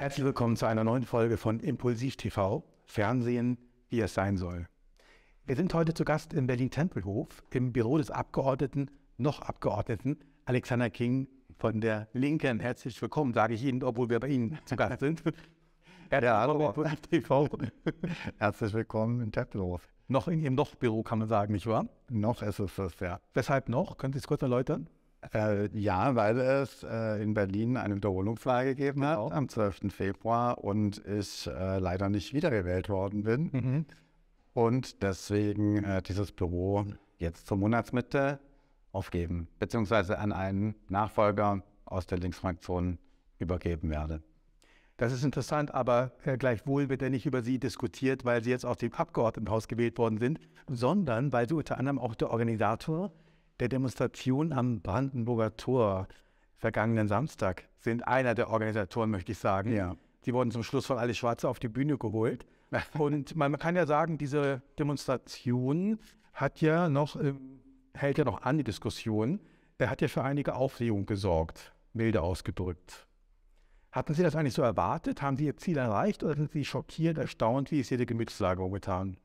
Herzlich willkommen zu einer neuen Folge von Impulsiv TV, Fernsehen, wie es sein soll. Wir sind heute zu Gast in Berlin-Tempelhof im Büro des Abgeordneten, noch Abgeordneten Alexander King von der Linken. Herzlich willkommen, sage ich Ihnen, obwohl wir bei Ihnen zu Gast sind. Herr ja, der TV. Herzlich willkommen in Tempelhof. Noch in Ihrem Noch-Büro, kann man sagen, nicht wahr? Noch ist es das, ja. Weshalb noch? Können Sie es kurz erläutern? Äh, ja, weil es äh, in Berlin eine Wiederholungswahl gegeben genau. hat am 12. Februar und ich äh, leider nicht wiedergewählt worden bin. Mhm. Und deswegen äh, dieses Büro jetzt zur Monatsmitte aufgeben, beziehungsweise an einen Nachfolger aus der Linksfraktion übergeben werde. Das ist interessant, aber äh, gleichwohl wird er nicht über Sie diskutiert, weil Sie jetzt aus dem Abgeordnetenhaus gewählt worden sind, sondern weil Sie unter anderem auch der Organisator der Demonstration am Brandenburger Tor vergangenen Samstag sind einer der Organisatoren, möchte ich sagen. Ja. Sie wurden zum Schluss von Alle Schwarze auf die Bühne geholt. Und man kann ja sagen, diese Demonstration hat ja noch, ähm, hält ja noch an die Diskussion. Er hat ja für einige Aufregung gesorgt, milde ausgedrückt. Hatten Sie das eigentlich so erwartet? Haben Sie Ihr Ziel erreicht oder sind Sie schockiert, erstaunt? Wie ist Ihre Gemütslage getan?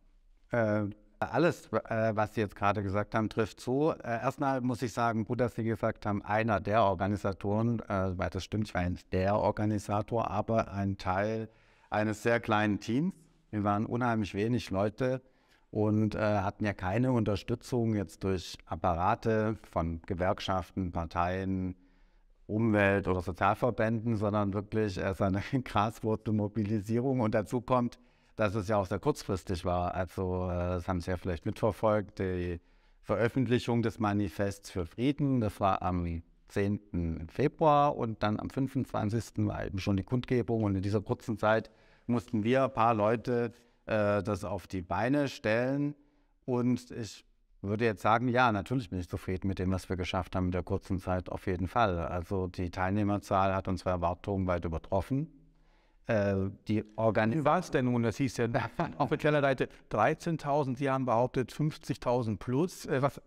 Äh, alles, äh, was Sie jetzt gerade gesagt haben, trifft zu. Äh, erstmal muss ich sagen, gut, dass Sie gesagt haben, einer der Organisatoren, äh, weil das stimmt, ich war nicht der Organisator, aber ein Teil eines sehr kleinen Teams. Wir waren unheimlich wenig Leute und hatten ja keine Unterstützung jetzt durch Apparate von Gewerkschaften, Parteien, Umwelt- oder Sozialverbänden, sondern wirklich äh, eine Graswurzelmobilisierung. Und dazu kommt, dass es ja auch sehr kurzfristig war. Also, äh, das haben Sie ja vielleicht mitverfolgt, die Veröffentlichung des Manifests für Frieden, das war am 10. Februar und dann am 25. war eben schon die Kundgebung. Und in dieser kurzen Zeit mussten wir ein paar Leute äh, das auf die Beine stellen. Und ich würde jetzt sagen, ja, natürlich bin ich zufrieden mit dem, was wir geschafft haben in der kurzen Zeit, auf jeden Fall. Also die Teilnehmerzahl hat unsere Erwartungen weit übertroffen. Äh, die Organisation. Wie war es denn nun? Das hieß ja auf offizieller Seite 13.000, Sie haben behauptet 50.000 plus. Äh, was,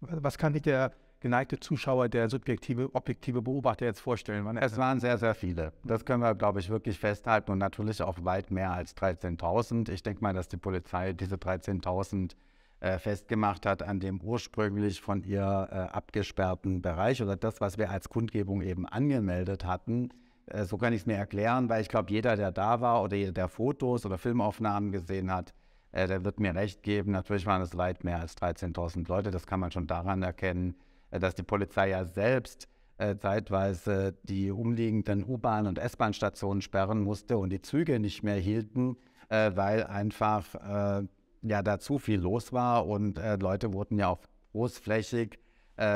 was kann sich der geneigte Zuschauer, der subjektive, objektive Beobachter jetzt vorstellen? Man es waren sehr, sehr viele. Das können wir, glaube ich, wirklich festhalten und natürlich auch weit mehr als 13.000. Ich denke mal, dass die Polizei diese 13.000 äh, festgemacht hat an dem ursprünglich von ihr äh, abgesperrten Bereich oder das, was wir als Kundgebung eben angemeldet hatten, äh, so kann ich es mir erklären, weil ich glaube, jeder, der da war oder jeder, der Fotos oder Filmaufnahmen gesehen hat, äh, der wird mir recht geben. Natürlich waren es weit mehr als 13.000 Leute. Das kann man schon daran erkennen, äh, dass die Polizei ja selbst äh, zeitweise die umliegenden U-Bahn- und S-Bahn-Stationen sperren musste und die Züge nicht mehr hielten, weil einfach ja da zu viel los war und Leute wurden ja auch großflächig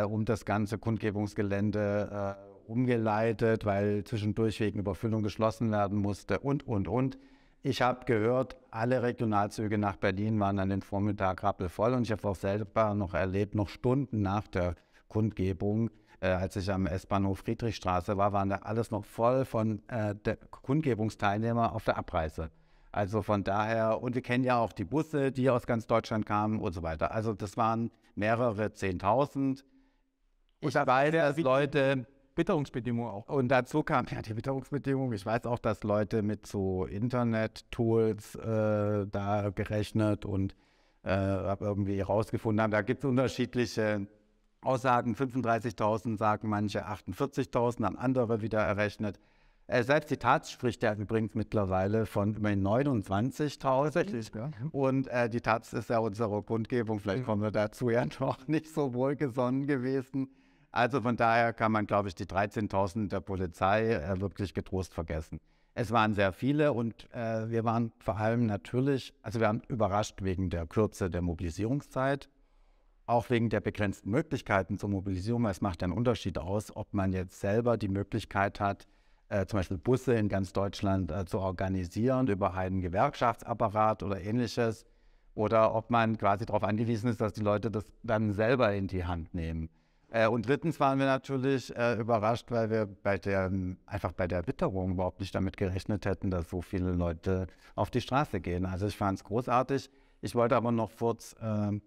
um das ganze Kundgebungsgelände umgeleitet, weil zwischendurch wegen Überfüllung geschlossen werden musste und, und, und. Ich habe gehört, alle Regionalzüge nach Berlin waren an den Vormittag rappelvoll und ich habe auch selber noch erlebt, noch Stunden nach der Kundgebung, äh, als ich am S-Bahnhof Friedrichstraße war, waren da alles noch voll von äh, Kundgebungsteilnehmern auf der Abreise. Also von daher, und wir kennen ja auch die Busse, die aus ganz Deutschland kamen und so weiter. Also das waren mehrere Zehntausend. Ich, ich weiß, dass Leute Witterungsbedingungen auch. Und dazu kam ja die Witterungsbedingungen. Ich weiß auch, dass Leute mit so Internet-Tools äh, da gerechnet und äh, irgendwie herausgefunden haben, da gibt es unterschiedliche Aussagen. 35.000 sagen manche, 48.000, dann andere wieder errechnet. Äh, selbst die Taz spricht ja übrigens mittlerweile von immerhin 29.000. Ja. Mhm. Und äh, die Taz ist ja unsere Kundgebung, vielleicht mhm. kommen wir dazu ja noch nicht so wohlgesonnen gewesen. Also von daher kann man, glaube ich, die 13.000 der Polizei äh, wirklich getrost vergessen. Es waren sehr viele und äh, wir waren vor allem natürlich, also wir haben überrascht wegen der Kürze der Mobilisierungszeit, auch wegen der begrenzten Möglichkeiten zur Mobilisierung. Es macht einen Unterschied aus, ob man jetzt selber die Möglichkeit hat, äh, zum Beispiel Busse in ganz Deutschland äh, zu organisieren über einen Gewerkschaftsapparat oder ähnliches, oder ob man quasi darauf angewiesen ist, dass die Leute das dann selber in die Hand nehmen. Äh, und drittens waren wir natürlich äh, überrascht, weil wir bei der, einfach bei der Witterung überhaupt nicht damit gerechnet hätten, dass so viele Leute auf die Straße gehen. Also ich fand es großartig. Ich wollte aber noch kurz ähm,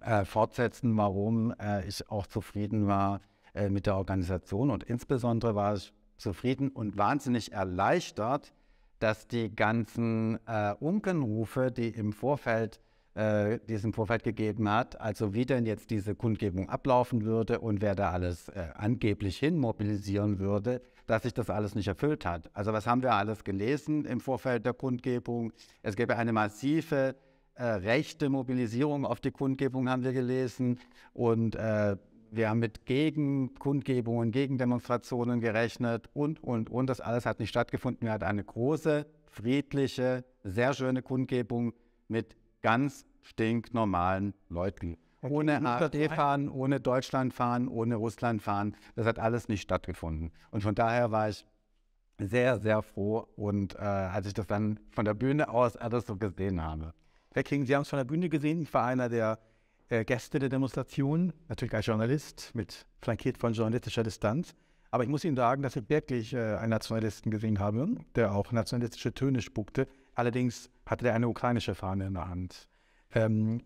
äh, fortsetzen, warum äh, ich auch zufrieden war äh, mit der Organisation. Und insbesondere war ich zufrieden und wahnsinnig erleichtert, dass die ganzen äh, Unkenrufe, die im Vorfeld äh, diesen Vorfeld gegeben hat. Also wie denn jetzt diese Kundgebung ablaufen würde und wer da alles äh, angeblich hin mobilisieren würde, dass sich das alles nicht erfüllt hat. Also was haben wir alles gelesen im Vorfeld der Kundgebung? Es gäbe eine massive äh, rechte Mobilisierung auf die Kundgebung, haben wir gelesen. Und äh, wir haben mit Gegenkundgebungen, Gegendemonstrationen gerechnet und, und, und. Das alles hat nicht stattgefunden. Wir hatten eine große, friedliche, sehr schöne Kundgebung mit ganz stinknormalen Leuten. Okay, ohne AfD fahren, ohne Deutschland fahren, ohne Russland fahren. Das hat alles nicht stattgefunden. Und von daher war ich sehr, sehr froh. Und äh, als ich das dann von der Bühne aus alles so gesehen habe. Herr King, Sie haben es von der Bühne gesehen. Ich war einer der äh, Gäste der Demonstration, natürlich als Journalist, mit flankiert von journalistischer Distanz. Aber ich muss Ihnen sagen, dass ich wirklich äh, einen Nationalisten gesehen habe, der auch nationalistische Töne spuckte. Allerdings hatte der eine ukrainische Fahne in der Hand ähm,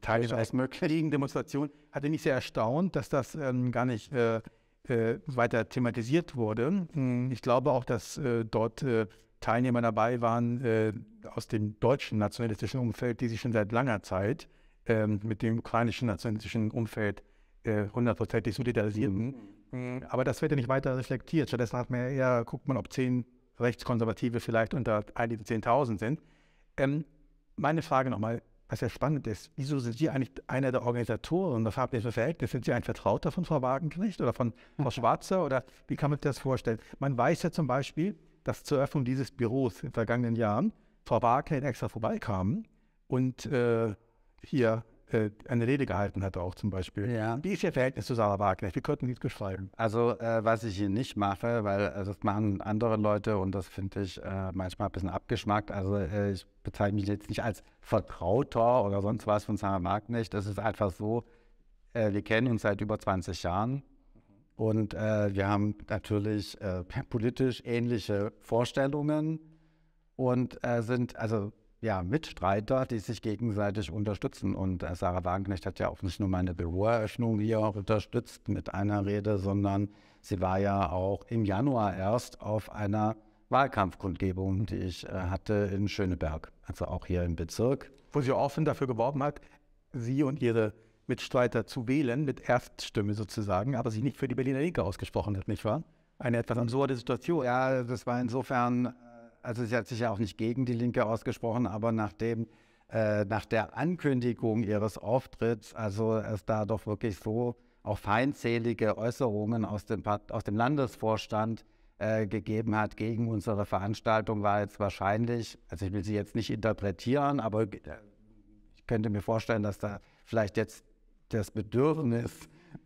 teilweise möglichen Demonstration, hatte mich sehr erstaunt, dass das ähm, gar nicht äh, äh, weiter thematisiert wurde. Hm, ich glaube auch, dass äh, dort äh, Teilnehmer dabei waren äh, aus dem deutschen nationalistischen Umfeld, die sich schon seit langer Zeit ähm, mit dem ukrainischen nationalistischen Umfeld äh, hundertprozentig solidarisierten. Mhm. Hm, aber das wird ja nicht weiter reflektiert. Stattdessen hat man eher, guckt man, ob zehn Rechtskonservative vielleicht unter 1.000 10.000 sind. Ähm, meine Frage nochmal, was ja spannend ist, wieso sind Sie eigentlich einer der Organisatoren? Das habt ihr für Verhältnis? Sind Sie ein Vertrauter von Frau Wagenknecht oder von Frau Schwarzer? Oder wie kann man sich das vorstellen? Man weiß ja zum Beispiel, dass zur Eröffnung dieses Büros in den vergangenen Jahren Frau Wagenknecht extra vorbeikam und äh, hier äh, eine Rede gehalten hatte, auch zum Beispiel. Ja. Wie ist Ihr Verhältnis zu Sarah Wagner? Wir könnten nicht beschreiben. Also, äh, was ich hier nicht mache, weil äh, das machen andere Leute und das finde ich äh, manchmal ein bisschen abgeschmackt. Also, äh, ich bezeichne mich jetzt nicht als Vertrauter oder sonst was von Sarah Wagner. Das ist einfach so, wir kennen uns seit über 20 Jahren. Und wir haben natürlich politisch ähnliche Vorstellungen und sind, also ja, Mitstreiter, die sich gegenseitig unterstützen. Und äh, Sarah Wagenknecht hat ja auch nicht nur meine Büroeröffnung hier unterstützt mit einer Rede, sondern sie war ja auch im Januar erst auf einer Wahlkampfkundgebung, die ich äh, hatte in Schöneberg, also auch hier im Bezirk. Wo sie offen dafür geworben hat, sie und ihre Mitstreiter zu wählen, mit Erststimme sozusagen, aber sich nicht für die Berliner Linke ausgesprochen hat, nicht wahr? Eine etwas absurde Situation. Ja, das war insofern äh, also sie hat sich ja auch nicht gegen die Linke ausgesprochen, aber nachdem äh, nach der Ankündigung ihres Auftritts, also es da doch wirklich so auch feindselige Äußerungen aus dem, aus dem Landesvorstand äh, gegeben hat gegen unsere Veranstaltung, war jetzt wahrscheinlich, also ich will sie jetzt nicht interpretieren, aber äh, ich könnte mir vorstellen, dass da vielleicht jetzt das Bedürfnis,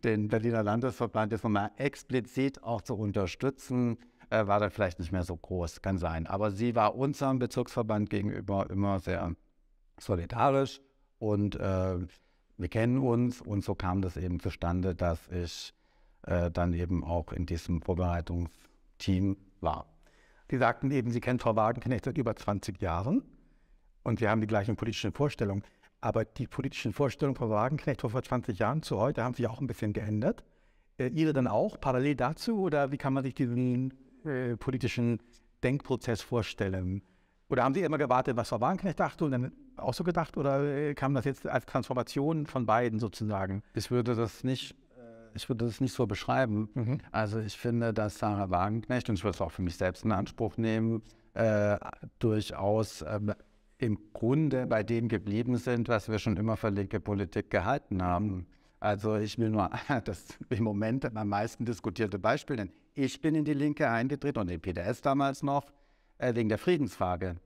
den Berliner Landesverband jetzt nochmal explizit auch zu unterstützen, äh, war dann vielleicht nicht mehr so groß, kann sein. Aber sie war unserem Bezirksverband gegenüber immer sehr solidarisch und äh, wir kennen uns und so kam das eben zustande, dass ich äh, dann eben auch in diesem Vorbereitungsteam war. Sie sagten eben, sie kennen Frau Wagenknecht seit über 20 Jahren und wir haben die gleichen politischen Vorstellungen. Aber die politischen Vorstellungen von Wagenknecht vor 20 Jahren zu heute haben sich auch ein bisschen geändert. Äh, ihre dann auch parallel dazu oder wie kann man sich diesen äh, politischen Denkprozess vorstellen? Oder haben Sie immer gewartet, was Frau Wagenknecht dachte und dann auch so gedacht? Oder äh, kam das jetzt als Transformation von beiden sozusagen? Ich würde das nicht, äh, ich würde das nicht so beschreiben. Mhm. Also ich finde, dass Sarah Wagenknecht, und ich würde es auch für mich selbst in Anspruch nehmen, äh, durchaus äh, im Grunde bei dem geblieben sind, was wir schon immer für linke Politik gehalten haben. Also ich will nur das im Moment am meisten diskutierte Beispiel nennen. Ich bin in die Linke eingetreten und in PDS damals noch äh, wegen der Friedensfrage.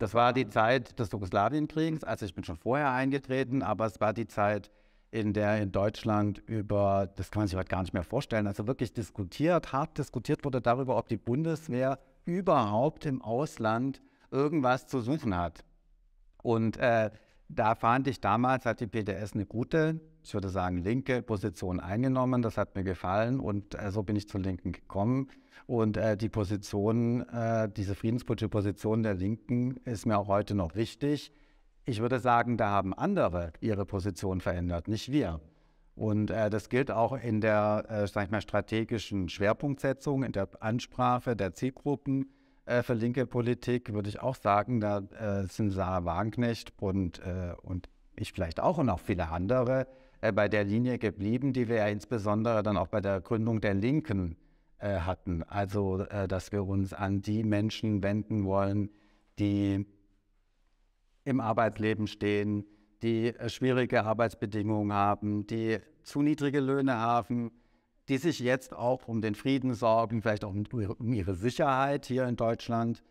Das war die ah. Zeit des Jugoslawienkriegs, also ich bin schon vorher eingetreten, aber es war die Zeit, in der in Deutschland über, das kann man sich heute gar nicht mehr vorstellen, also wirklich diskutiert, hart diskutiert wurde darüber, ob die Bundeswehr überhaupt im Ausland irgendwas zu suchen hat. Und äh, da fand ich damals, hat die PDS eine gute ich würde sagen, linke Position eingenommen. Das hat mir gefallen und äh, so bin ich zur Linken gekommen. Und äh, die Position, äh, diese friedenspolitische Position der Linken ist mir auch heute noch wichtig. Ich würde sagen, da haben andere ihre Position verändert, nicht wir. Und äh, das gilt auch in der äh, sag ich mal, strategischen Schwerpunktsetzung, in der Ansprache der Zielgruppen äh, für linke Politik, würde ich auch sagen, da äh, sind Sarah Wagenknecht und, und ich vielleicht auch und auch viele andere äh, bei der Linie geblieben, die wir ja insbesondere dann auch bei der Gründung der Linken äh, hatten. Also, äh, dass wir uns an die Menschen wenden wollen, die im Arbeitsleben stehen, die schwierige Arbeitsbedingungen haben, die zu niedrige Löhne haben, die sich jetzt auch um den Frieden sorgen, vielleicht auch um ihre Sicherheit hier in Deutschland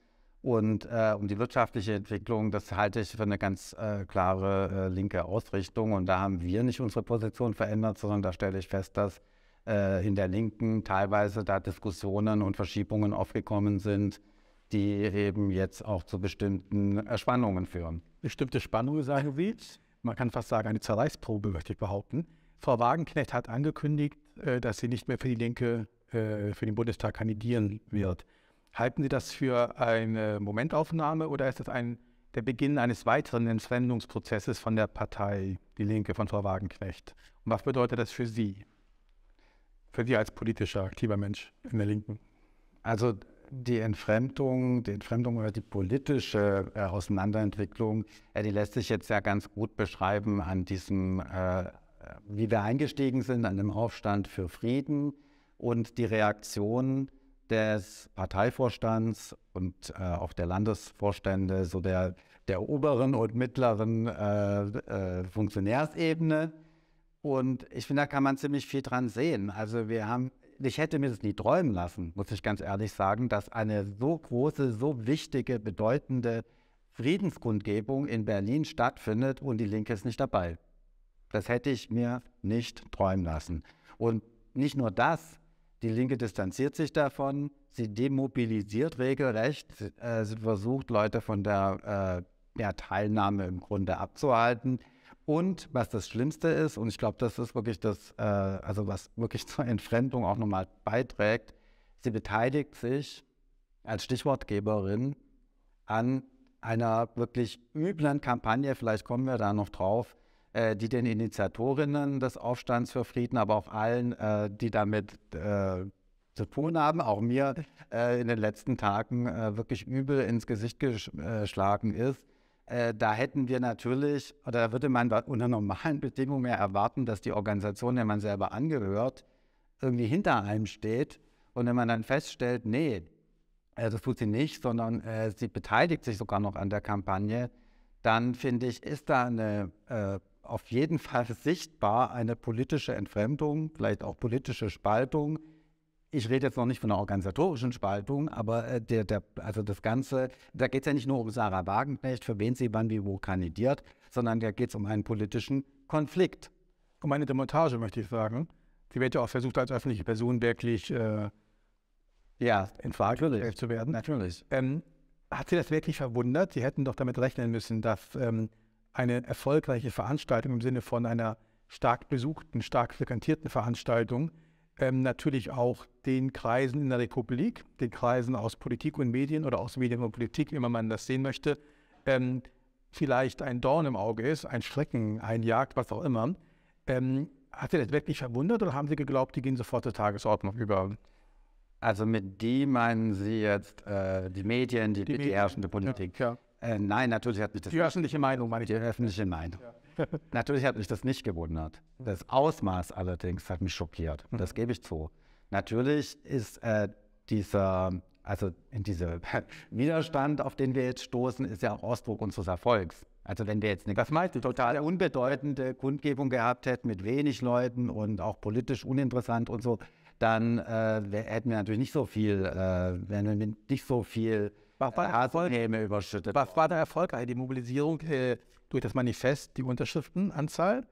und äh, um die wirtschaftliche Entwicklung, das halte ich für eine ganz äh, klare äh, linke Ausrichtung. Und da haben wir nicht unsere Position verändert, sondern da stelle ich fest, dass äh, in der Linken teilweise da Diskussionen und Verschiebungen aufgekommen sind, die eben jetzt auch zu bestimmten äh, Spannungen führen. Bestimmte Spannungen, sagen wir. Man kann fast sagen, eine Zerreißprobe, möchte ich behaupten. Frau Wagenknecht hat angekündigt, äh, dass sie nicht mehr für die Linke für den Bundestag kandidieren wird. Halten Sie das für eine Momentaufnahme oder ist das ein, der Beginn eines weiteren Entfremdungsprozesses von der Partei Die Linke, von Frau Wagenknecht? Und was bedeutet das für Sie? Für Sie als politischer, aktiver Mensch in der Linken? Also die Entfremdung, die Entfremdung oder die politische äh, Auseinanderentwicklung, äh, die lässt sich jetzt ja ganz gut beschreiben an diesem, äh, äh wie wir eingestiegen sind, an dem Aufstand für Frieden und die Reaktion des Parteivorstands und äh, auch der Landesvorstände, so der, der oberen und mittleren äh, äh, Funktionärsebene. Und ich finde, da kann man ziemlich viel dran sehen. Also wir haben, ich hätte mir das nie träumen lassen, muss ich ganz ehrlich sagen, dass eine so große, so wichtige, bedeutende Friedenskundgebung in Berlin stattfindet und die Linke ist nicht dabei. Das hätte ich mir nicht träumen lassen. Und nicht nur das, die Linke distanziert sich davon, sie demobilisiert regelrecht, äh, sie versucht, Leute von der, äh, der Teilnahme im Grunde abzuhalten. Und was das Schlimmste ist, und ich glaube, das ist wirklich das, äh, also was wirklich zur Entfremdung auch nochmal beiträgt, sie beteiligt sich als Stichwortgeberin an einer wirklich üblen Kampagne, vielleicht kommen wir da noch drauf, äh, die den Initiatorinnen des Aufstands für Frieden, aber auch allen, äh, die damit äh, zu tun haben, auch mir äh, in den letzten Tagen äh, wirklich übel ins Gesicht geschlagen ist. Da hätten wir natürlich, oder da würde man unter normalen Bedingungen mehr erwarten, dass die Organisation, der man selber angehört, irgendwie hinter einem steht. Und wenn man dann feststellt, nee, das tut sie nicht, sondern sie beteiligt sich sogar noch an der Kampagne, dann finde ich, ist da eine äh, auf jeden Fall sichtbar eine politische Entfremdung, vielleicht auch politische Spaltung. Ich rede jetzt noch nicht von einer organisatorischen Spaltung, aber äh, der, der, also das Ganze, da geht es ja nicht nur um Sarah Wagenknecht, für wen sie wann wie wo kandidiert, sondern da geht es um einen politischen Konflikt. Um eine Demontage, möchte ich sagen. Sie wird ja auch versucht, als öffentliche Person wirklich äh, ja, in Frage zu werden. Natürlich. Ähm, hat Sie das wirklich verwundert? Sie hätten doch damit rechnen müssen, dass ähm, eine erfolgreiche Veranstaltung im Sinne von einer stark besuchten, stark frequentierten Veranstaltung ähm, natürlich auch den Kreisen in der Republik, den Kreisen aus Politik und Medien oder aus Medien und Politik, wie man das sehen möchte, ähm, vielleicht ein Dorn im Auge ist, ein Schrecken, ein Jagd, was auch immer. Ähm, hat Sie das wirklich verwundert oder haben Sie geglaubt, die gehen sofort zur Tagesordnung über? Also mit die meinen Sie jetzt äh, die Medien, die, die, die herrschende Politik. Ja, ja. Äh, nein, natürlich hat mich das. Die öffentliche Meinung, meine ich. Die öffentliche Meinung. Ja. natürlich hat mich das nicht gewundert. Das Ausmaß allerdings hat mich schockiert. Mhm. Das gebe ich zu. Natürlich ist äh, dieser, also in dieser Widerstand, auf den wir jetzt stoßen, ist ja auch Ausdruck unseres Erfolgs. Also wenn wir jetzt eine das meinte, total unbedeutende Kundgebung gehabt hätten mit wenig Leuten und auch politisch uninteressant und so, dann äh, hätten wir natürlich nicht so viel, äh, wären wir nicht so viel was war, der Erfolg, überschüttet. War, war der Erfolg die Mobilisierung äh, durch das Manifest, die Unterschriftenanzahl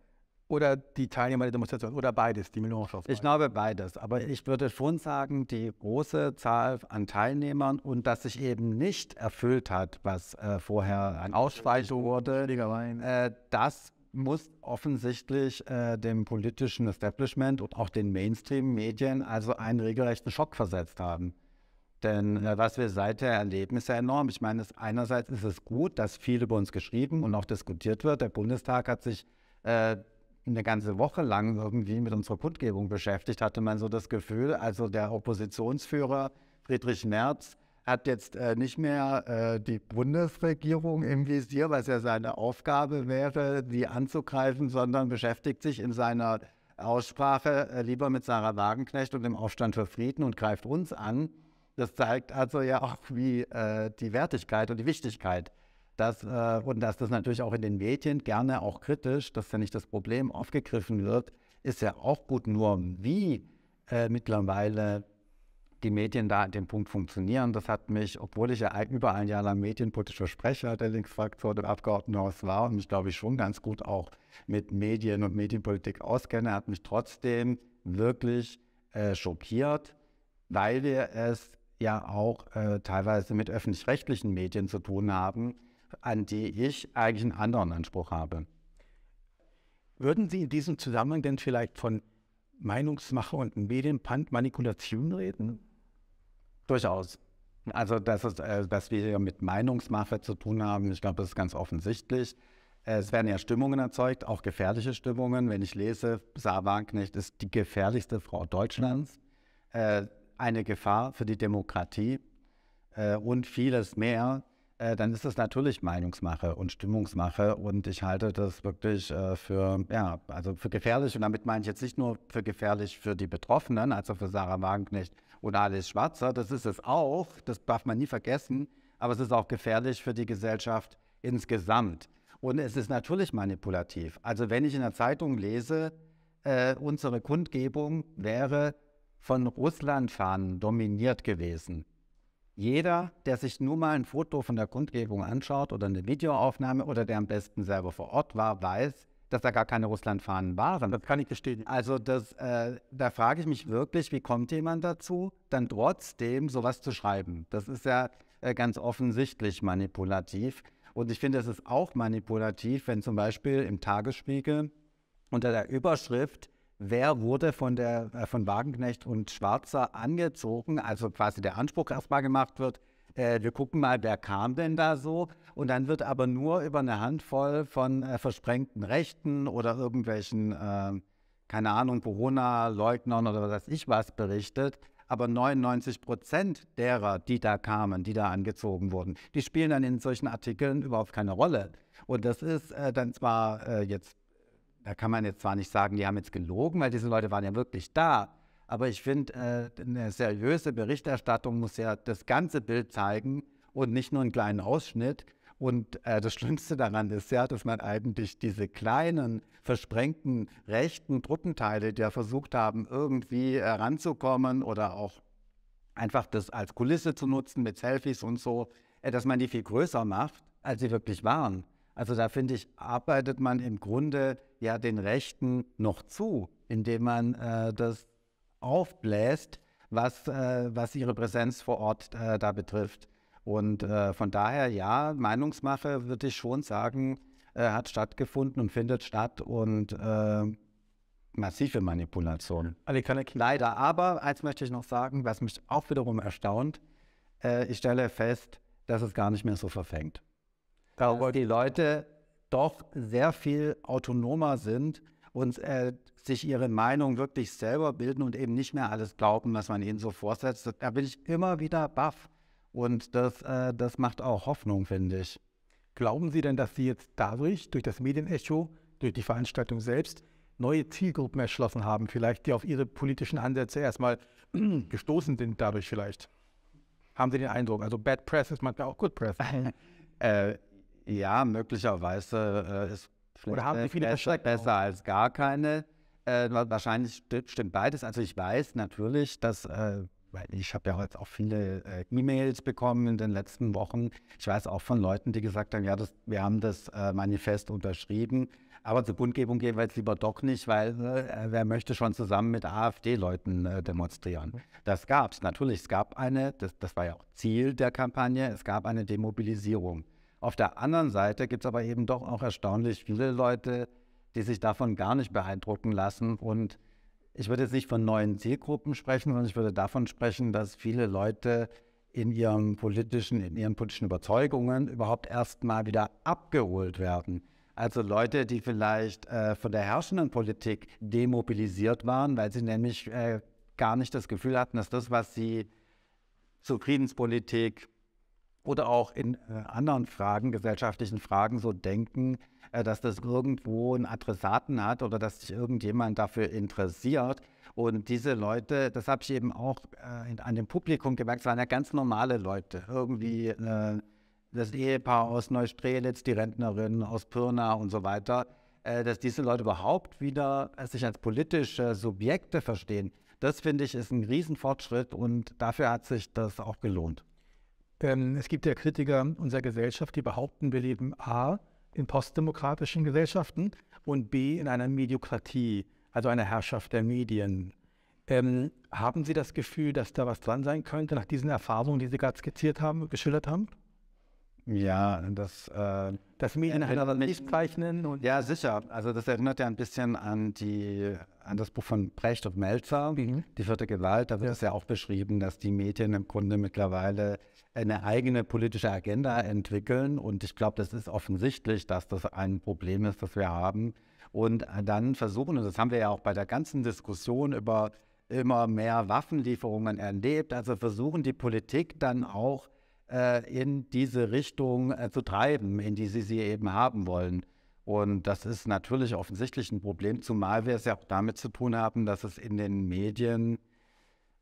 oder die Teilnehmer der Demonstration oder beides, die Melange Ich glaube beides, aber ich würde schon sagen, die große Zahl an Teilnehmern und dass sich eben nicht erfüllt hat, was äh, vorher ein Ausschweitung wurde, äh, das muss offensichtlich äh, dem politischen Establishment und auch den Mainstream-Medien also einen regelrechten Schock versetzt haben. Denn äh, was wir seither erleben, ist ja enorm. Ich meine, es, einerseits ist es gut, dass viel über uns geschrieben und auch diskutiert wird. Der Bundestag hat sich äh, eine ganze Woche lang irgendwie mit unserer Kundgebung beschäftigt, hatte man so das Gefühl. Also der Oppositionsführer Friedrich Merz hat jetzt äh, nicht mehr äh, die Bundesregierung im Visier, was ja seine Aufgabe wäre, die anzugreifen, sondern beschäftigt sich in seiner Aussprache äh, lieber mit Sarah Wagenknecht und dem Aufstand für Frieden und greift uns an das zeigt also ja auch, wie äh, die Wertigkeit und die Wichtigkeit dass, äh, und dass das natürlich auch in den Medien gerne auch kritisch, dass ja nicht das Problem aufgegriffen wird, ist ja auch gut, nur wie äh, mittlerweile die Medien da an dem Punkt funktionieren. Das hat mich, obwohl ich ja über ein Jahr lang medienpolitischer Sprecher der Linksfraktion im Abgeordnetenhaus war und mich, glaube ich, schon ganz gut auch mit Medien und Medienpolitik auskenne, hat mich trotzdem wirklich äh, schockiert, weil wir es ja auch äh, teilweise mit öffentlich-rechtlichen Medien zu tun haben, an die ich eigentlich einen anderen Anspruch habe. Würden Sie in diesem Zusammenhang denn vielleicht von Meinungsmache und Medienpandmanipulation reden? Durchaus. Also, dass, es, äh, dass wir hier mit Meinungsmache zu tun haben, ich glaube, das ist ganz offensichtlich. Es werden ja Stimmungen erzeugt, auch gefährliche Stimmungen. Wenn ich lese, Sarah Wagner ist die gefährlichste Frau Deutschlands, äh, eine Gefahr für die Demokratie äh, und vieles mehr, äh, dann ist das natürlich Meinungsmache und Stimmungsmache. Und ich halte das wirklich äh, für, ja, also für gefährlich. Und damit meine ich jetzt nicht nur für gefährlich für die Betroffenen, also für Sarah Wagenknecht und Alice Schwarzer, das ist es auch, das darf man nie vergessen, aber es ist auch gefährlich für die Gesellschaft insgesamt. Und es ist natürlich manipulativ. Also wenn ich in der Zeitung lese, äh, unsere Kundgebung wäre von Russlandfahnen dominiert gewesen. Jeder, der sich nur mal ein Foto von der Kundgebung anschaut oder eine Videoaufnahme oder der am besten selber vor Ort war, weiß, dass da gar keine Russlandfahnen waren. Das kann ich gestehen. Also das, äh, da frage ich mich wirklich, wie kommt jemand dazu, dann trotzdem sowas zu schreiben? Das ist ja äh, ganz offensichtlich manipulativ. Und ich finde, es ist auch manipulativ, wenn zum Beispiel im Tagesspiegel unter der Überschrift wer wurde von, der, äh, von Wagenknecht und Schwarzer angezogen, also quasi der Anspruch erstmal gemacht wird, äh, wir gucken mal, wer kam denn da so. Und dann wird aber nur über eine Handvoll von äh, versprengten Rechten oder irgendwelchen, äh, keine Ahnung, Corona-Leugnern oder was weiß ich was berichtet. Aber 99 Prozent derer, die da kamen, die da angezogen wurden, die spielen dann in solchen Artikeln überhaupt keine Rolle. Und das ist äh, dann zwar äh, jetzt da kann man jetzt zwar nicht sagen, die haben jetzt gelogen, weil diese Leute waren ja wirklich da. Aber ich finde, äh, eine seriöse Berichterstattung muss ja das ganze Bild zeigen und nicht nur einen kleinen Ausschnitt. Und äh, das Schlimmste daran ist ja, dass man eigentlich diese kleinen, versprengten rechten Truppenteile, die ja versucht haben, irgendwie äh, oder auch einfach das als Kulisse zu nutzen mit Selfies und so, äh, dass man die viel größer macht, als sie wirklich waren. Also da finde ich, arbeitet man im Grunde ja den Rechten noch zu, indem man äh, das aufbläst, was, äh, was ihre Präsenz vor Ort äh, da betrifft. Und äh, von daher, ja, Meinungsmache würde ich schon sagen, äh, hat stattgefunden und findet statt und äh, massive Manipulation. Leider, aber eins möchte ich noch sagen, was mich auch wiederum erstaunt, ich stelle fest, dass es gar nicht mehr so verfängt. Dass die Leute doch sehr viel autonomer sind und äh, sich ihre Meinung wirklich selber bilden und eben nicht mehr alles glauben, was man ihnen so vorsetzt. Da bin ich immer wieder baff. Und das, äh, das macht auch Hoffnung, finde ich. Glauben Sie denn, dass Sie jetzt dadurch, durch das Medienecho, durch die Veranstaltung selbst, neue Zielgruppen erschlossen haben, vielleicht, die auf Ihre politischen Ansätze erstmal gestoßen sind, dadurch vielleicht? Haben Sie den Eindruck? Also Bad Press ist manchmal auch Good Press. äh, ja, möglicherweise äh, ist Oder haben Sie viele besser, besser als gar keine. Äh, wahrscheinlich stimmt beides. Also ich weiß natürlich, dass äh, ich habe ja jetzt auch viele äh, E-Mails bekommen in den letzten Wochen. Ich weiß auch von Leuten, die gesagt haben, ja, das, wir haben das äh, Manifest unterschrieben, aber zur Bundgebung gehen wir jetzt lieber doch nicht, weil ne, äh, wer möchte schon zusammen mit AfD-Leuten äh, demonstrieren? Das gab es natürlich. Es gab eine, das, das war ja auch Ziel der Kampagne, es gab eine Demobilisierung. Auf der anderen Seite gibt es aber eben doch auch erstaunlich viele Leute, die sich davon gar nicht beeindrucken lassen. Und ich würde jetzt nicht von neuen Zielgruppen sprechen, sondern ich würde davon sprechen, dass viele Leute in ihren politischen, in ihren politischen Überzeugungen überhaupt erstmal wieder abgeholt werden. Also Leute, die vielleicht äh, von der herrschenden Politik demobilisiert waren, weil sie nämlich äh, gar nicht das Gefühl hatten, dass das, was sie zur Friedenspolitik, oder auch in äh, anderen Fragen, gesellschaftlichen Fragen so denken, äh, dass das irgendwo einen Adressaten hat oder dass sich irgendjemand dafür interessiert. Und diese Leute, das habe ich eben auch äh, an dem Publikum gemerkt, es waren ja ganz normale Leute. Irgendwie das Ehepaar aus Neustrelitz, die Rentnerin aus Pirna und so weiter, dass diese Leute überhaupt wieder sich als politische Subjekte verstehen. Das finde ich ist ein Riesenfortschritt und dafür hat sich das auch gelohnt. Ähm, es gibt ja Kritiker unserer Gesellschaft, die behaupten, wir leben A in postdemokratischen Gesellschaften und B in einer Mediokratie, also einer Herrschaft der Medien. Ähm, haben Sie das Gefühl, dass da was dran sein könnte nach diesen Erfahrungen, die Sie gerade skizziert haben, geschildert haben? Ja, das. Äh, das Medien äh, nicht zeichnen Ja, sicher. Also, das erinnert ja ein bisschen an die an das Buch von Brecht und Melzer, mhm. Die vierte Gewalt, da wird es ja. ja auch beschrieben, dass die Medien im Grunde mittlerweile eine eigene politische Agenda entwickeln. Und ich glaube, das ist offensichtlich, dass das ein Problem ist, das wir haben. Und dann versuchen, und das haben wir ja auch bei der ganzen Diskussion über immer mehr Waffenlieferungen erlebt, also versuchen die Politik dann auch äh, in diese Richtung äh, zu treiben, in die sie sie eben haben wollen. Und das ist natürlich offensichtlich ein Problem, zumal wir es ja auch damit zu tun haben, dass es in den Medien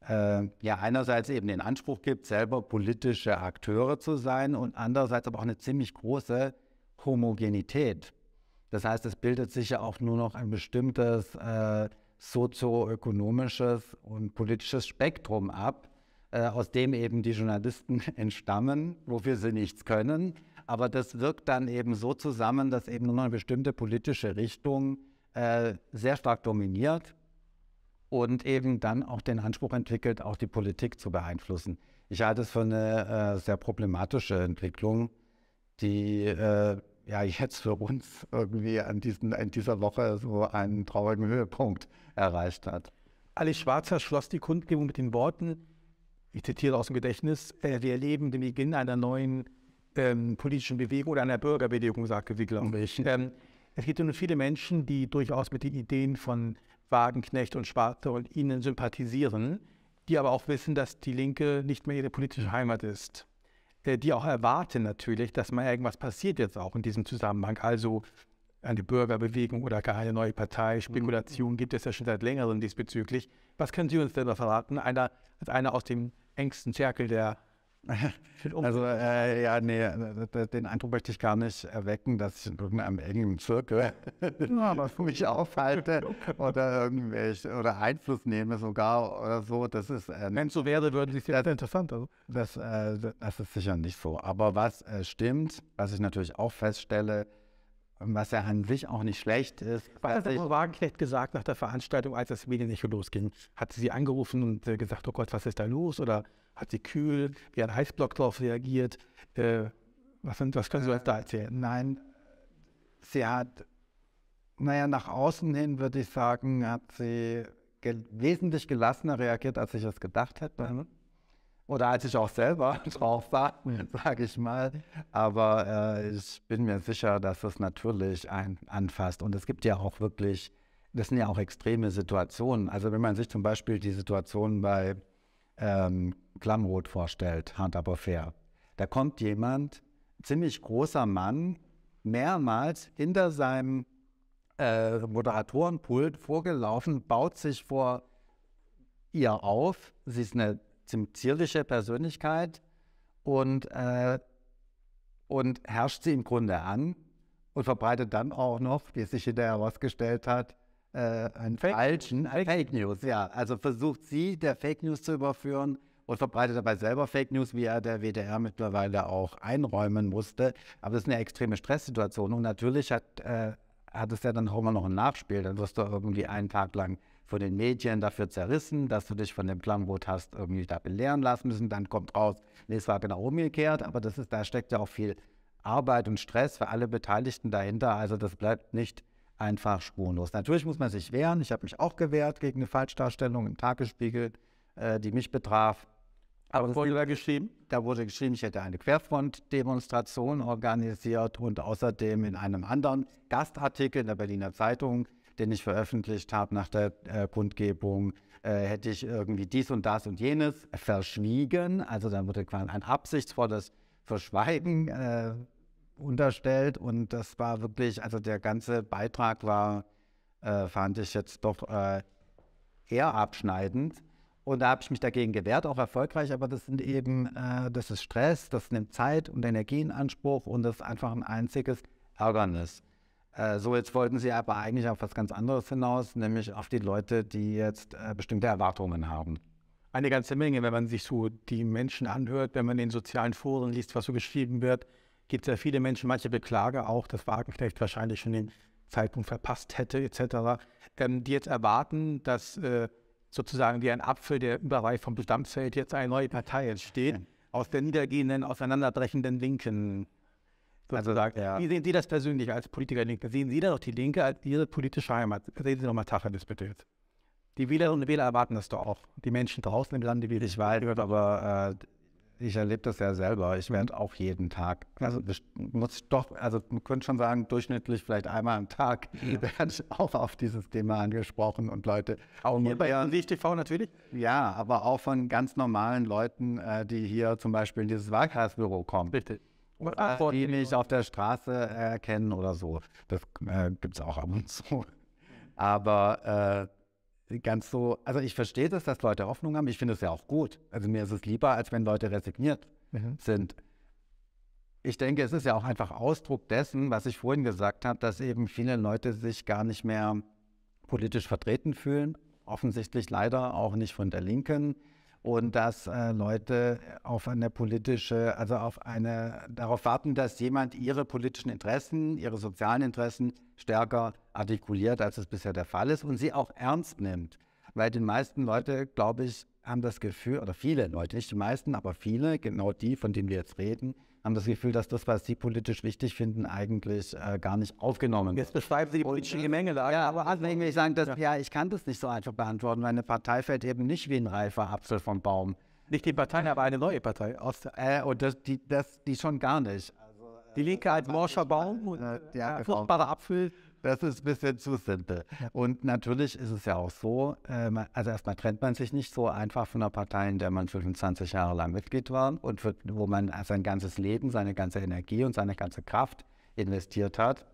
äh, ja einerseits eben den Anspruch gibt, selber politische Akteure zu sein und andererseits aber auch eine ziemlich große Homogenität. Das heißt, es bildet sich ja auch nur noch ein bestimmtes äh, sozioökonomisches und politisches Spektrum ab, äh, aus dem eben die Journalisten entstammen, wofür sie nichts können aber das wirkt dann eben so zusammen, dass eben nur eine bestimmte politische Richtung äh, sehr stark dominiert und eben dann auch den Anspruch entwickelt, auch die Politik zu beeinflussen. Ich halte es für eine äh, sehr problematische Entwicklung, die äh, ja jetzt für uns irgendwie an diesen, in dieser Woche so einen traurigen Höhepunkt erreicht hat. Alice Schwarzer schloss die Kundgebung mit den Worten, ich zitiere aus dem Gedächtnis, äh, wir erleben den Beginn einer neuen ähm, politischen Bewegung oder einer Bürgerbewegung, sagte sie, glaube ich. Ähm, es gibt nun viele Menschen, die durchaus mit den Ideen von Wagenknecht und Schwarze und ihnen sympathisieren, die aber auch wissen, dass die Linke nicht mehr ihre politische Heimat ist. Äh, die auch erwarten natürlich, dass mal irgendwas passiert jetzt auch in diesem Zusammenhang. Also eine Bürgerbewegung oder gar eine neue Partei. Mhm. Spekulationen gibt es ja schon seit längerem diesbezüglich. Was können Sie uns denn verraten, einer, als einer aus dem engsten Zirkel der also äh, ja, nee, den Eindruck möchte ich gar nicht erwecken, dass ich in irgendeinem engen Zirkel mich aufhalte oder irgendwelche oder Einfluss nehme sogar oder so. Das ist äh, wenn so wäre, würden sich das interessant. Also. Das, äh, das ist sicher nicht so. Aber was äh, stimmt, was ich natürlich auch feststelle, was ja an sich auch nicht schlecht ist. Was hat Frau Wagenknecht gesagt nach der Veranstaltung, als das Medien nicht losging? Hat sie angerufen und äh, gesagt, oh Gott, was ist da los? Oder hat sie kühl? Wie hat Heißblock darauf reagiert? Äh, was, sind, was können Sie uns da erzählen? Nein, sie hat, naja, nach außen hin würde ich sagen, hat sie gel wesentlich gelassener reagiert, als ich es gedacht hätte. Mhm. Oder als ich auch selber drauf war, sage ich mal. Aber äh, ich bin mir sicher, dass es natürlich einen anfasst. Und es gibt ja auch wirklich, das sind ja auch extreme Situationen. Also wenn man sich zum Beispiel die Situation bei ähm, Klamroth vorstellt, Hard Aber Fair. Da kommt jemand, ziemlich großer Mann, mehrmals hinter seinem äh, Moderatorenpult vorgelaufen, baut sich vor ihr auf. Sie ist eine ziemlich zierliche Persönlichkeit und, äh, und herrscht sie im Grunde an und verbreitet dann auch noch, wie es sich hinterher herausgestellt hat, äh, einen Fake falschen News. Fake News, ja. Also versucht sie, der Fake News zu überführen und verbreitet dabei selber Fake News, wie er der WDR mittlerweile auch einräumen musste. Aber das ist eine extreme Stresssituation und natürlich hat, äh, hat es ja dann auch immer noch ein Nachspiel. Dann wirst du irgendwie einen Tag lang von den Medien dafür zerrissen, dass du dich von dem Klangboot hast irgendwie da belehren lassen müssen. Dann kommt raus, nee, es war genau umgekehrt, aber das ist, da steckt ja auch viel Arbeit und Stress für alle Beteiligten dahinter. Also das bleibt nicht einfach spurlos. Natürlich muss man sich wehren. Ich habe mich auch gewehrt gegen eine Falschdarstellung im Tagesspiegel, äh, die mich betraf. Aber wurde da geschrieben? Da wurde geschrieben, ich hätte eine Querfront-Demonstration organisiert und außerdem in einem anderen Gastartikel in der Berliner Zeitung, den ich veröffentlicht habe nach der äh, Kundgebung, äh, hätte ich irgendwie dies und das und jenes verschwiegen. Also dann wurde quasi ein absichtsvolles Verschweigen äh, unterstellt und das war wirklich, also der ganze Beitrag war, äh, fand ich jetzt doch äh, eher abschneidend. Und da habe ich mich dagegen gewehrt, auch erfolgreich, aber das sind eben, äh, das ist Stress, das nimmt Zeit und Energie in Anspruch und das ist einfach ein einziges Ärgernis. Äh, so, jetzt wollten sie aber eigentlich auf was ganz anderes hinaus, nämlich auf die Leute, die jetzt äh, bestimmte Erwartungen haben eine ganze Menge, wenn man sich so die Menschen anhört, wenn man in sozialen Foren liest, was so geschrieben wird gibt es ja viele Menschen, manche beklagen auch, dass Wagenknecht wahrscheinlich schon den Zeitpunkt verpasst hätte, etc., ähm, die jetzt erwarten, dass äh, sozusagen wie ein Apfel, der überreif vom Stammfeld jetzt eine neue Partei entsteht, ja. aus der niedergehenden, auseinanderbrechenden Linken. Also, sozusagen. Also, ja. Wie sehen Sie das persönlich als Politiker der Linke? Sehen Sie da doch die Linke als Ihre politische Heimat? Sehen Sie doch mal Tacheles bitte jetzt. Die Wählerinnen und Wähler erwarten das doch auch. Die Menschen draußen im Lande, wie ich weiß, aber äh, ich erlebe das ja selber. Ich werde mhm. auch jeden Tag, also muss ich doch, also man könnte schon sagen, durchschnittlich vielleicht einmal am Tag ja. werde ich auch auf dieses Thema angesprochen und Leute. Auch hier bei ja, TV natürlich? Ja, aber auch von ganz normalen Leuten, äh, die hier zum Beispiel in dieses Wahlkreisbüro kommen. Bitte. Äh, Ach, die mich auf der Straße erkennen äh, oder so. Das äh, gibt es auch ab und zu. Aber äh, ganz so, also ich verstehe das, dass Leute Hoffnung haben. Ich finde es ja auch gut. Also mir ist es lieber, als wenn Leute resigniert mhm. sind. Ich denke, es ist ja auch einfach Ausdruck dessen, was ich vorhin gesagt habe, dass eben viele Leute sich gar nicht mehr politisch vertreten fühlen. Offensichtlich leider auch nicht von der Linken und dass äh, Leute auf eine politische, also auf eine, darauf warten, dass jemand ihre politischen Interessen, ihre sozialen Interessen stärker artikuliert, als es bisher der Fall ist und sie auch ernst nimmt. Weil die meisten Leute, glaube ich, haben das Gefühl, oder viele Leute, nicht die meisten, aber viele, genau die, von denen wir jetzt reden, haben das Gefühl, dass das, was sie politisch wichtig finden, eigentlich äh, gar nicht aufgenommen wird. Jetzt beschreiben Sie die politische äh, Gemengelage. Ja, aber also, ich sagen, dass, ja. ja. ich kann das nicht so einfach beantworten, weil eine Partei fällt eben nicht wie ein reifer Apfel vom Baum. Nicht die Partei, aber eine neue Partei. Aus äh, und das, die, das, die schon gar nicht. Also, die äh, Linke als morscher Baum, äh, ja, genau. fruchtbarer Apfel. Das ist ein bisschen zu simpel. Und natürlich ist es ja auch so, ähm, also erstmal trennt man sich nicht so einfach von einer Partei, in der man 25 Jahre lang Mitglied war und für, wo man sein ganzes Leben, seine ganze Energie und seine ganze Kraft investiert hat.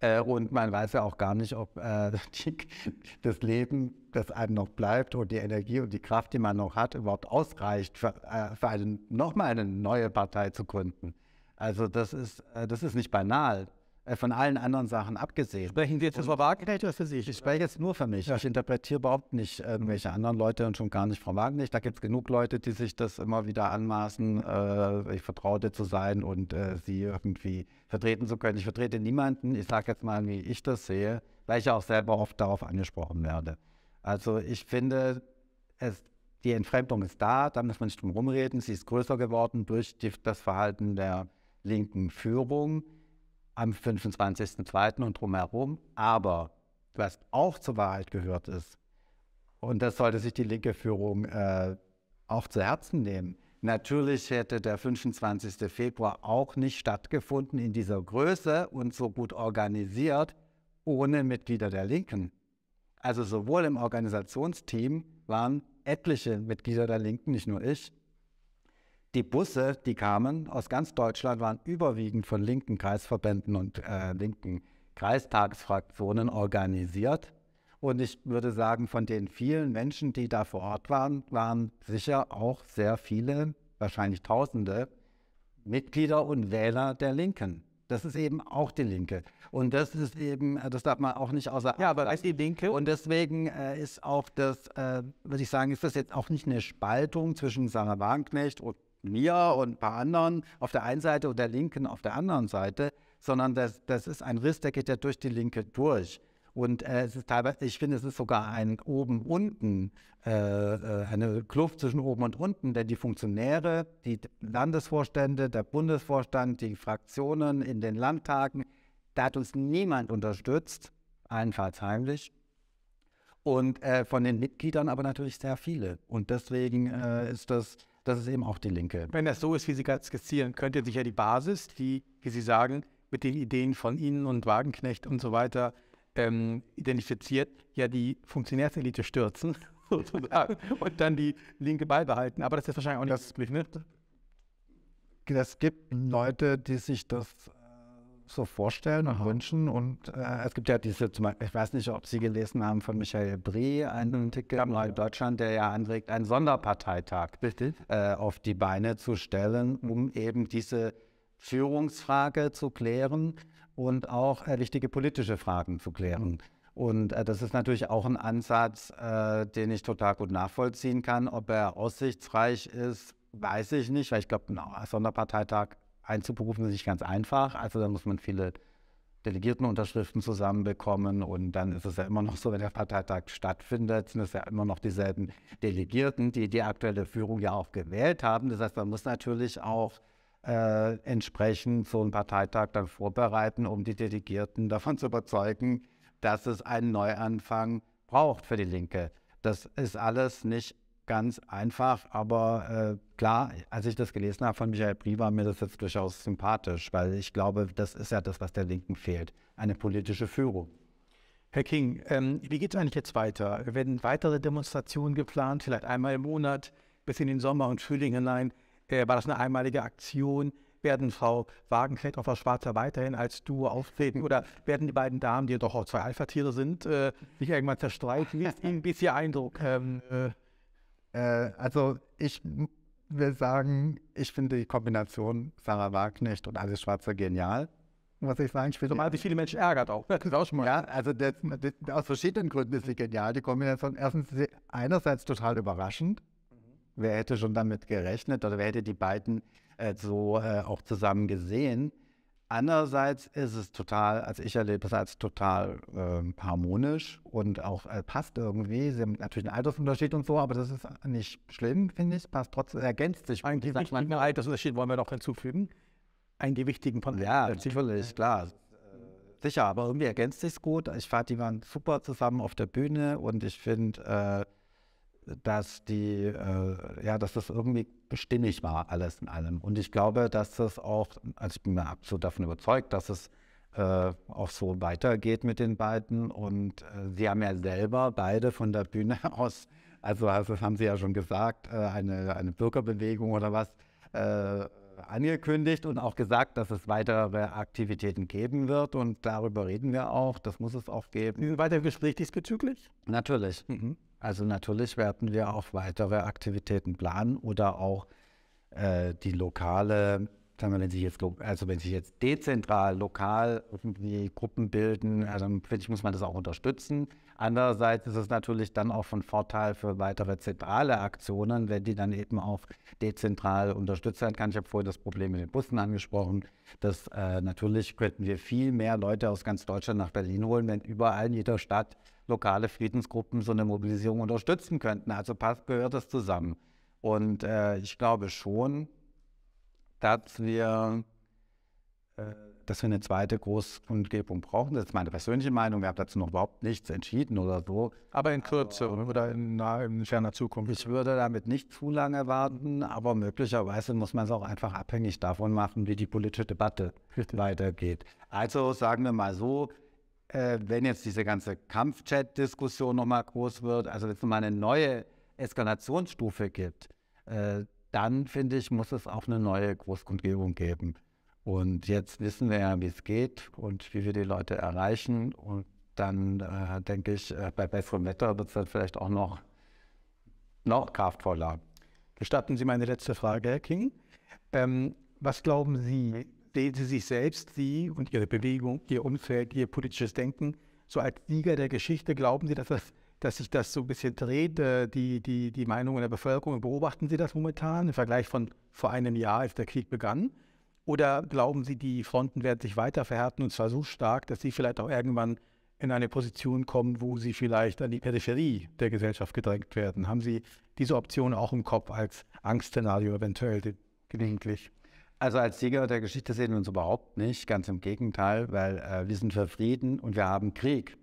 Äh, und man weiß ja auch gar nicht, ob äh, das Leben, das einem noch bleibt und die Energie und die Kraft, die man noch hat, überhaupt ausreicht, für, äh, für einen, nochmal eine neue Partei zu gründen. Also das ist, das ist nicht banal. Äh, von allen anderen Sachen abgesehen. Sprechen Sie jetzt für Wagner? für sich. Ich spreche jetzt nur für mich. Ich interpretiere überhaupt nicht irgendwelche äh, anderen Leute und schon gar nicht Frau Wagner. Da gibt es genug Leute, die sich das immer wieder anmaßen, äh, ich vertraute zu sein und äh, sie irgendwie vertreten zu können. Ich vertrete niemanden. Ich sage jetzt mal, wie ich das sehe, weil ich auch selber oft darauf angesprochen werde. Also ich finde, es, die Entfremdung ist da, da muss man nicht drum rumreden. Sie ist größer geworden durch die, das Verhalten der linken Führung am 25.02. und drumherum. Aber was auch zur Wahrheit gehört ist, und das sollte sich die linke Führung äh, auch zu Herzen nehmen, natürlich hätte der 25. Februar auch nicht stattgefunden in dieser Größe und so gut organisiert ohne Mitglieder der Linken. Also sowohl im Organisationsteam waren etliche Mitglieder der Linken, nicht nur ich, die Busse, die kamen aus ganz Deutschland, waren überwiegend von linken Kreisverbänden und äh, linken Kreistagsfraktionen organisiert. Und ich würde sagen, von den vielen Menschen, die da vor Ort waren, waren sicher auch sehr viele, wahrscheinlich Tausende, Mitglieder und Wähler der Linken. Das ist eben auch die Linke. Und das ist eben, äh, das darf man auch nicht außer Acht Ja, aber das ist die Linke. Und deswegen äh, ist auch das, äh, würde ich sagen, ist das jetzt auch nicht eine Spaltung zwischen Sarah Wagenknecht und mir und ein paar anderen auf der einen Seite und der Linken auf der anderen Seite, sondern das, das ist ein Riss, der geht ja durch die Linke durch. Und äh, es ist teilweise, ich finde, es ist sogar ein oben-unten, äh, äh, eine Kluft zwischen oben und unten, denn die Funktionäre, die Landesvorstände, der Bundesvorstand, die Fraktionen in den Landtagen, da hat uns niemand unterstützt, allenfalls heimlich. Und äh, von den Mitgliedern aber natürlich sehr viele. Und deswegen äh, ist das das ist eben auch die Linke. Wenn das so ist, wie Sie gerade skizzieren, könnte sich ja die Basis, die, wie Sie sagen, mit den Ideen von Ihnen und Wagenknecht und so weiter ähm, identifiziert, ja die Funktionärselite stürzen sozusagen und dann die Linke beibehalten. Aber das ist wahrscheinlich auch nicht das, möglich, ne? Es gibt Leute, die sich das so vorstellen und Aha. wünschen. Und äh, es gibt ja diese, ich weiß nicht, ob Sie gelesen haben, von Michael Brie, einen mhm. Ticket ja, in Deutschland, der ja anregt, einen Sonderparteitag äh, auf die Beine zu stellen, mhm. um eben diese Führungsfrage zu klären und auch äh, wichtige politische Fragen zu klären. Mhm. Und äh, das ist natürlich auch ein Ansatz, äh, den ich total gut nachvollziehen kann. Ob er aussichtsreich ist, weiß ich nicht, weil ich glaube, genau, ein Sonderparteitag einzuberufen ist nicht ganz einfach. Also da muss man viele Delegiertenunterschriften zusammenbekommen und dann ist es ja immer noch so, wenn der Parteitag stattfindet, sind es ja immer noch dieselben Delegierten, die die aktuelle Führung ja auch gewählt haben. Das heißt, man muss natürlich auch äh, entsprechend so einen Parteitag dann vorbereiten, um die Delegierten davon zu überzeugen, dass es einen Neuanfang braucht für die Linke. Das ist alles nicht ganz einfach, aber äh, klar, als ich das gelesen habe von Michael Brie, war mir das jetzt durchaus sympathisch, weil ich glaube, das ist ja das, was der Linken fehlt, eine politische Führung. Herr King, ähm, wie geht es eigentlich jetzt weiter? Werden weitere Demonstrationen geplant, vielleicht einmal im Monat bis in den Sommer und Frühling hinein? Äh, war das eine einmalige Aktion? Werden Frau Wagenknecht und Frau Schwarzer weiterhin als Duo auftreten? Oder werden die beiden Damen, die doch auch zwei Alpha-Tiere sind, äh, sich irgendwann zerstreiten? Wie ist Ihnen bisher Eindruck? Ähm, äh, äh, also ich will sagen, ich finde die Kombination Sarah Wagner und Alice Schwarzer genial. Was ich sagen, ich will Zumal sich viele Menschen ärgert auch. Ne? Das ist auch schon mal. Ja, also das, das, aus verschiedenen Gründen ist sie genial. Die Kombination erstens ist sie einerseits total überraschend. Wer hätte schon damit gerechnet oder wer hätte die beiden äh, so äh, auch zusammen gesehen? Andererseits ist es total, als ich erlebe es als total äh, harmonisch und auch äh, passt irgendwie. Sie haben natürlich einen Altersunterschied und so, aber das ist nicht schlimm, finde ich. Passt trotzdem, ergänzt sich. Einen gewichtigen Altersunterschied wollen wir noch hinzufügen. Einen gewichtigen von Ja, natürlich, klar. Sicher, aber irgendwie ergänzt sich gut. Ich fand, die waren super zusammen auf der Bühne und ich finde, äh, dass die, äh, ja, dass das irgendwie stimmig war, alles in allem. Und ich glaube, dass das auch, also ich bin mir absolut davon überzeugt, dass es äh, auch so weitergeht mit den beiden. Und äh, sie haben ja selber beide von der Bühne aus, also, also das haben sie ja schon gesagt, äh, eine, eine Bürgerbewegung oder was äh, angekündigt und auch gesagt, dass es weitere Aktivitäten geben wird. Und darüber reden wir auch. Das muss es auch geben. weiter im Gespräch diesbezüglich? Natürlich. Mhm. Also natürlich werden wir auch weitere Aktivitäten planen oder auch äh, die lokale, sagen wir, wenn sich jetzt, also wenn sich jetzt dezentral, lokal irgendwie Gruppen bilden, also finde ich, muss man das auch unterstützen. Andererseits ist es natürlich dann auch von Vorteil für weitere zentrale Aktionen, wenn die dann eben auch dezentral unterstützt werden kann. Ich habe vorhin das Problem mit den Bussen angesprochen. Dass äh, natürlich könnten wir viel mehr Leute aus ganz Deutschland nach Berlin holen, wenn überall in jeder Stadt lokale Friedensgruppen so eine Mobilisierung unterstützen könnten. Also passt, gehört das zusammen. Und äh, ich glaube schon, dass wir äh, dass wir eine zweite Großkundgebung brauchen. Das ist meine persönliche Meinung. Wir haben dazu noch überhaupt nichts entschieden oder so. Aber in Kürze also, oder in, na, in ferner Zukunft. Ich würde damit nicht zu lange warten, aber möglicherweise muss man es auch einfach abhängig davon machen, wie die politische Debatte Richtig. weitergeht. Also sagen wir mal so, äh, wenn jetzt diese ganze Kampfchat-Diskussion nochmal groß wird, also wenn es nochmal eine neue Eskalationsstufe gibt, äh, dann finde ich, muss es auch eine neue Großkundgebung geben. Und jetzt wissen wir ja, wie es geht und wie wir die Leute erreichen. Und dann äh, denke ich, äh, bei besserem Wetter wird es dann vielleicht auch noch, noch kraftvoller. Gestatten Sie meine letzte Frage, Herr King. Ähm, was glauben Sie, sehen Sie sich selbst, Sie und Ihre Bewegung, Ihr Umfeld, Ihr politisches Denken, so als Sieger der Geschichte? Glauben Sie, dass, das, dass sich das so ein bisschen dreht, äh, die, die, die Meinung der Bevölkerung? Beobachten Sie das momentan im Vergleich von vor einem Jahr, als der Krieg begann? Oder glauben Sie, die Fronten werden sich weiter verhärten und zwar so stark, dass Sie vielleicht auch irgendwann in eine Position kommen, wo Sie vielleicht an die Peripherie der Gesellschaft gedrängt werden? Haben Sie diese Option auch im Kopf als Angstszenario eventuell gelegentlich? Also als Sieger der Geschichte sehen wir uns überhaupt nicht, ganz im Gegenteil, weil äh, wir sind für Frieden und wir haben Krieg.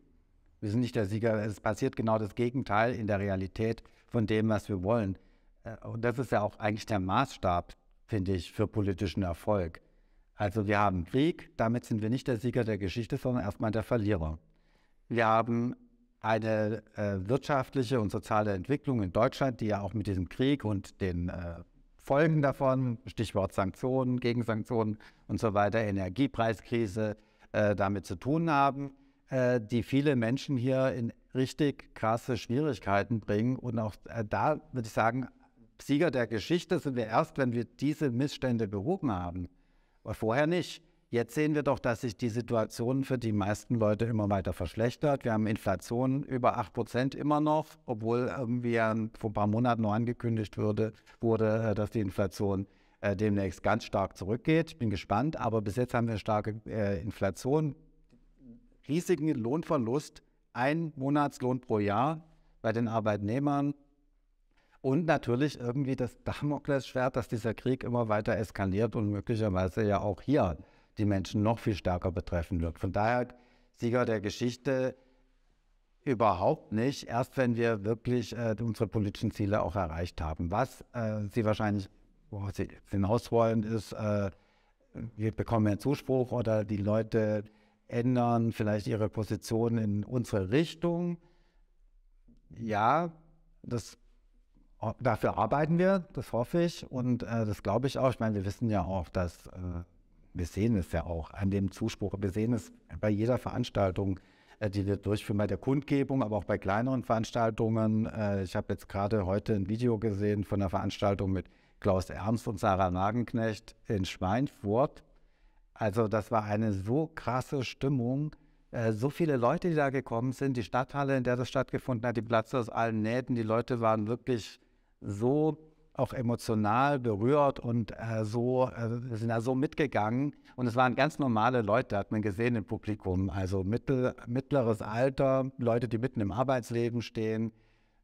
Wir sind nicht der Sieger, es passiert genau das Gegenteil in der Realität von dem, was wir wollen. Äh, und das ist ja auch eigentlich der Maßstab finde ich, für politischen Erfolg. Also wir haben Krieg, damit sind wir nicht der Sieger der Geschichte, sondern erstmal der Verlierer. Wir haben eine äh, wirtschaftliche und soziale Entwicklung in Deutschland, die ja auch mit diesem Krieg und den äh, Folgen davon, Stichwort Sanktionen, Gegensanktionen und so weiter, Energiepreiskrise, äh, damit zu tun haben, äh, die viele Menschen hier in richtig krasse Schwierigkeiten bringen. Und auch äh, da würde ich sagen, Sieger der Geschichte sind wir erst, wenn wir diese Missstände behoben haben. Aber vorher nicht. Jetzt sehen wir doch, dass sich die Situation für die meisten Leute immer weiter verschlechtert. Wir haben Inflation über 8 Prozent immer noch, obwohl irgendwie vor ein paar Monaten noch angekündigt würde, wurde, äh, dass die Inflation äh, demnächst ganz stark zurückgeht. Ich bin gespannt, aber bis jetzt haben wir starke äh, Inflation, riesigen Lohnverlust, ein Monatslohn pro Jahr bei den Arbeitnehmern, und natürlich irgendwie das Damoklesschwert, dass dieser Krieg immer weiter eskaliert und möglicherweise ja auch hier die Menschen noch viel stärker betreffen wird. Von daher Sieger der Geschichte überhaupt nicht, erst wenn wir wirklich äh, unsere politischen Ziele auch erreicht haben. Was äh, Sie wahrscheinlich wo Sie hinaus wollen, ist, äh, wir bekommen mehr Zuspruch oder die Leute ändern vielleicht ihre Position in unsere Richtung. Ja, das dafür arbeiten wir, das hoffe ich und äh, das glaube ich auch. Ich meine, wir wissen ja auch, dass äh, wir sehen es ja auch an dem Zuspruch, wir sehen es bei jeder Veranstaltung, äh, die wir durchführen, bei der Kundgebung, aber auch bei kleineren Veranstaltungen. Äh, ich habe jetzt gerade heute ein Video gesehen von einer Veranstaltung mit Klaus Ernst und Sarah Nagenknecht in Schweinfurt. Also das war eine so krasse Stimmung, äh, so viele Leute, die da gekommen sind, die Stadthalle, in der das stattgefunden hat, die Plätze aus allen Nähten, die Leute waren wirklich so auch emotional berührt und äh, so äh, sind da so mitgegangen. Und es waren ganz normale Leute, hat man gesehen im Publikum. Also mittel, mittleres Alter, Leute, die mitten im Arbeitsleben stehen,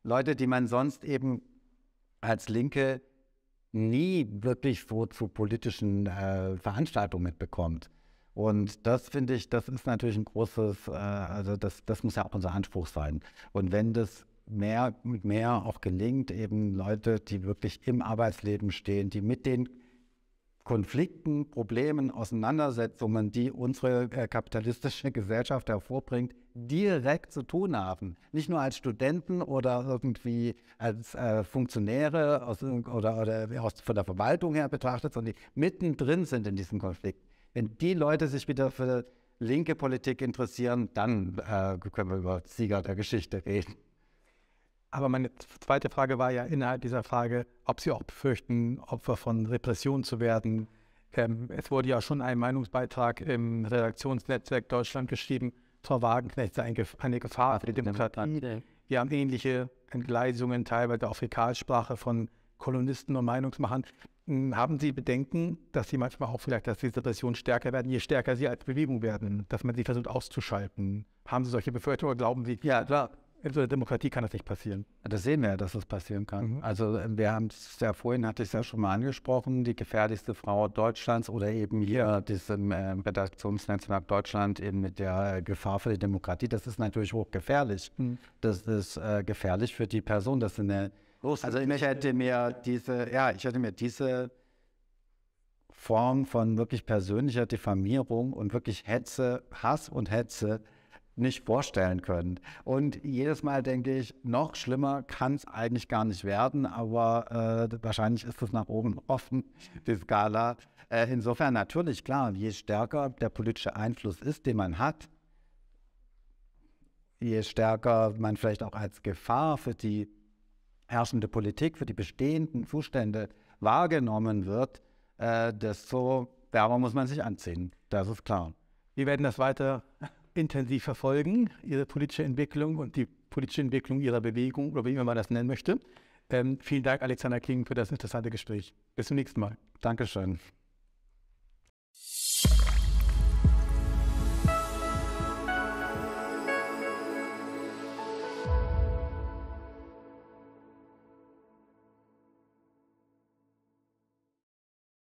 Leute, die man sonst eben als Linke nie wirklich so zu politischen äh, Veranstaltungen mitbekommt. Und das finde ich, das ist natürlich ein großes, äh, also das, das muss ja auch unser Anspruch sein. Und wenn das mehr und mehr auch gelingt, eben Leute, die wirklich im Arbeitsleben stehen, die mit den Konflikten, Problemen, Auseinandersetzungen, die unsere äh, kapitalistische Gesellschaft hervorbringt, direkt zu tun haben. Nicht nur als Studenten oder irgendwie als äh, Funktionäre aus, oder, oder aus, von der Verwaltung her betrachtet, sondern die mittendrin sind in diesem Konflikt. Wenn die Leute sich wieder für linke Politik interessieren, dann äh, können wir über Sieger der Geschichte reden. Aber meine zweite Frage war ja innerhalb dieser Frage, ob Sie auch befürchten, Opfer von Repression zu werden. Ähm, es wurde ja schon ein Meinungsbeitrag im Redaktionsnetzwerk Deutschland geschrieben, Frau Wagenknecht sei eine Gefahr für die Demokratie. Wir haben ähnliche Entgleisungen, teilweise auch Fäkalsprache von Kolonisten und Meinungsmachern. Hm, haben Sie Bedenken, dass Sie manchmal auch vielleicht, dass diese Repressionen stärker werden, je stärker sie als Bewegung werden, dass man sie versucht auszuschalten? Haben Sie solche Befürchtungen oder glauben Sie? Ja, klar in so einer Demokratie kann das nicht passieren. Das sehen wir, dass das passieren kann. Mhm. Also äh, wir haben es ja vorhin, hatte ich es ja schon mal angesprochen, die gefährlichste Frau Deutschlands oder eben hier diesem ähm, äh, Redaktionsnetzwerk Deutschland eben mit der äh, Gefahr für die Demokratie. Das ist natürlich hochgefährlich. Mhm. Das ist äh, gefährlich für die Person. Das sind also ich hätte mir diese, ja, ich hätte mir diese Form von wirklich persönlicher Diffamierung und wirklich Hetze, Hass und Hetze nicht vorstellen können. Und jedes Mal denke ich, noch schlimmer kann es eigentlich gar nicht werden, aber äh, wahrscheinlich ist es nach oben offen, die Skala. Äh, insofern natürlich, klar, je stärker der politische Einfluss ist, den man hat, je stärker man vielleicht auch als Gefahr für die herrschende Politik, für die bestehenden Zustände wahrgenommen wird, äh, desto wärmer muss man sich anziehen. Das ist klar. Wir werden das weiter intensiv verfolgen, ihre politische Entwicklung und die politische Entwicklung ihrer Bewegung oder wie immer man das nennen möchte. Ähm, vielen Dank, Alexander King, für das interessante Gespräch. Bis zum nächsten Mal. Dankeschön.